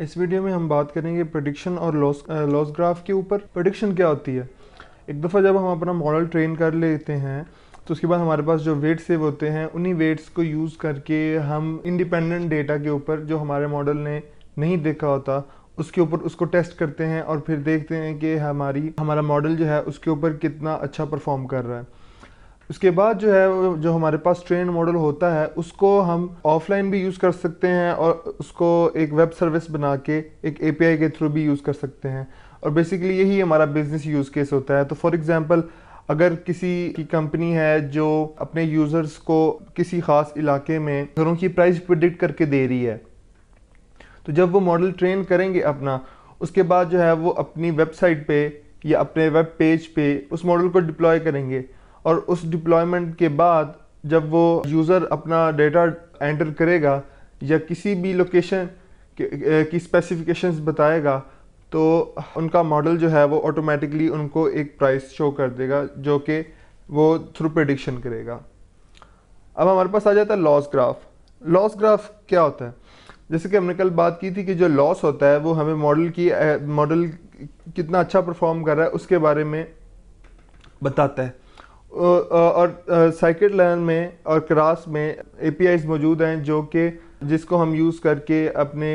इस वीडियो में हम बात करेंगे प्रोडिक्शन और लॉस लॉस ग्राफ के ऊपर प्रोडिक्शन क्या होती है एक दफ़ा जब हम अपना मॉडल ट्रेन कर लेते हैं तो उसके बाद हमारे पास जो वेट सेव होते हैं उन्हीं वेट्स को यूज़ करके हम इंडिपेंडेंट डेटा के ऊपर जो हमारे मॉडल ने नहीं देखा होता उसके ऊपर उसको टेस्ट करते हैं और फिर देखते हैं कि हमारी हमारा मॉडल जो है उसके ऊपर कितना अच्छा परफॉर्म कर रहा है उसके बाद जो है जो हमारे पास ट्रेन मॉडल होता है उसको हम ऑफलाइन भी यूज़ कर सकते हैं और उसको एक वेब सर्विस बना के एक ए के थ्रू भी यूज़ कर सकते हैं और बेसिकली यही हमारा बिजनेस यूज़ केस होता है तो फॉर एग्ज़ाम्पल अगर किसी की कंपनी है जो अपने यूज़र्स को किसी ख़ास इलाके में घरों की प्राइस प्रडिक्ट करके दे रही है तो जब वो मॉडल ट्रेन करेंगे अपना उसके बाद जो है वो अपनी वेबसाइट पे या अपने वेब पेज पे उस मॉडल को डिप्लॉय करेंगे और उस डिप्लॉयमेंट के बाद जब वो यूज़र अपना डेटा एंटर करेगा या किसी भी लोकेशन की स्पेसिफिकेशंस बताएगा तो उनका मॉडल जो है वो ऑटोमेटिकली उनको एक प्राइस शो कर देगा जो कि वो थ्रू प्रडिक्शन करेगा अब हमारे पास आ जाता है लॉस ग्राफ लॉस ग्राफ क्या होता है जैसे कि हमने कल बात की थी कि जो लॉस होता है वो हमें मॉडल की मॉडल कितना अच्छा परफॉर्म कर रहा है उसके बारे में बताता है और साइकिल लर्न में और क्रास में ए मौजूद हैं जो कि जिसको हम यूज़ करके अपने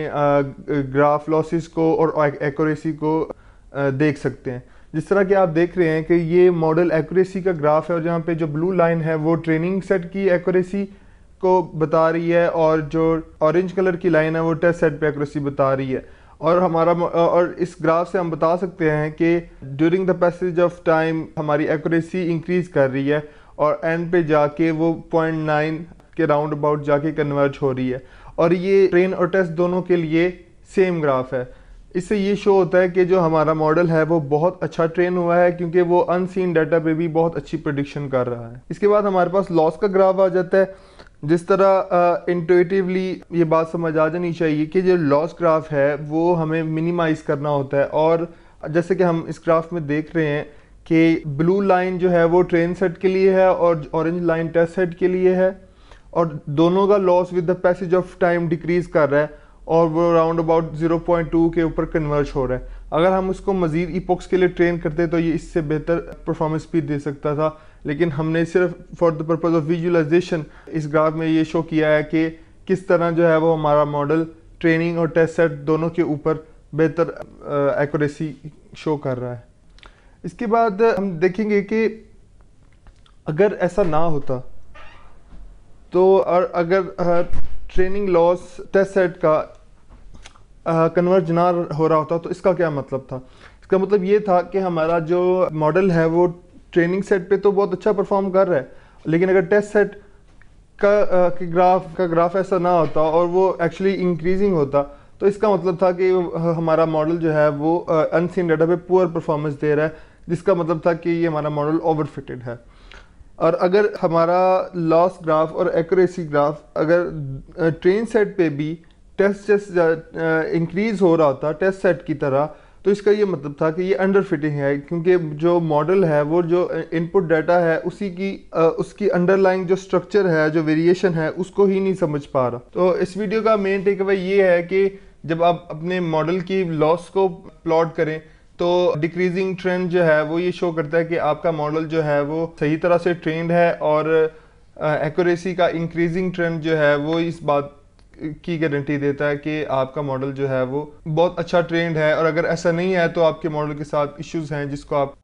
ग्राफ लॉसेस को और एक्यूरेसी को देख सकते हैं जिस तरह कि आप देख रहे हैं कि ये मॉडल एक्यूरेसी का ग्राफ है और जहाँ पे जो ब्लू लाइन है वो ट्रेनिंग सेट की एक्यूरेसी को बता रही है और जो ऑरेंज कलर की लाइन है वो टेस्ट सेट पे एक्यूरेसी बता रही है और हमारा और इस ग्राफ से हम बता सकते हैं कि during the passage of time हमारी एक्यूरेसी इंक्रीज कर रही है और एंड पे जाके वो पॉइंट नाइन के राउंड अबाउट जाके कन्वर्ज हो रही है और ये ट्रेन और टेस्ट दोनों के लिए सेम ग्राफ है इससे ये शो होता है कि जो हमारा मॉडल है वो बहुत अच्छा ट्रेन हुआ है क्योंकि वो अनसीन डाटा पे भी बहुत अच्छी प्रडिक्शन कर रहा है इसके बाद हमारे पास लॉस का ग्राफ आ जाता है जिस तरह इंटोटिवली ये बात समझ आ जानी चाहिए कि जो लॉस ग्राफ है वो हमें मिनिमाइज़ करना होता है और जैसे कि हम इस ग्राफ में देख रहे हैं कि ब्लू लाइन जो है वो ट्रेन सेट के लिए है और ऑरेंज लाइन टेस्ट सेट के लिए है और दोनों का loss with the passage of time decrease कर रहा है और वो राउंड अबाउट 0.2 के ऊपर कन्वर्ज हो रहा है अगर हम उसको मज़ीद पॉक्स के लिए ट्रेन करते तो ये इससे बेहतर परफॉर्मेंस भी दे सकता था लेकिन हमने सिर्फ for the purpose of visualisation इस ग्राफ में ये शो किया है कि किस तरह जो है वो हमारा मॉडल ट्रेनिंग और टेस्ट सेट दोनों के ऊपर बेहतर एक्यूरेसी शो कर रहा है इसके बाद हम देखेंगे कि अगर ऐसा ना होता तो और अगर ट्रेनिंग लॉस टेस्ट सेट का कन्वर्ज ना हो रहा होता तो इसका क्या मतलब था इसका मतलब ये था कि हमारा जो मॉडल है वो ट्रेनिंग सेट पे तो बहुत अच्छा परफॉर्म कर रहा है लेकिन अगर टेस्ट सेट का आ, ग्राफ का ग्राफ ऐसा ना होता और वो एक्चुअली इंक्रीजिंग होता तो इसका मतलब था कि हमारा मॉडल जो है वो अनसीन डाटा पे पुअर परफॉर्मेंस दे रहा है जिसका मतलब था कि ये हमारा मॉडल ओवरफिटेड है और अगर हमारा लॉस ग्राफ और एक्यूरेसी ग्राफ अगर ट्रेन सेट पे भी टेस्ट जैसे इंक्रीज़ हो रहा था टेस्ट सेट की तरह तो इसका ये मतलब था कि ये अंडर फिटिंग है क्योंकि जो मॉडल है वो जो इनपुट uh, डाटा है उसी की आ, uh, उसकी अंडरलाइंग जो स्ट्रक्चर है जो वेरिएशन है उसको ही नहीं समझ पा रहा तो इस वीडियो का मेन टेक अवे ये है कि जब आप अपने मॉडल की लॉस को प्लॉट करें तो डिक्रीजिंग ट्रेंड जो है वो ये शो करता है कि आपका मॉडल जो है वो सही तरह से ट्रेंड है और एक्यूरेसी uh, का इंक्रीजिंग ट्रेंड जो है वो इस बात की गारंटी देता है कि आपका मॉडल जो है वो बहुत अच्छा ट्रेंड है और अगर ऐसा नहीं है तो आपके मॉडल के साथ इश्यूज हैं जिसको आप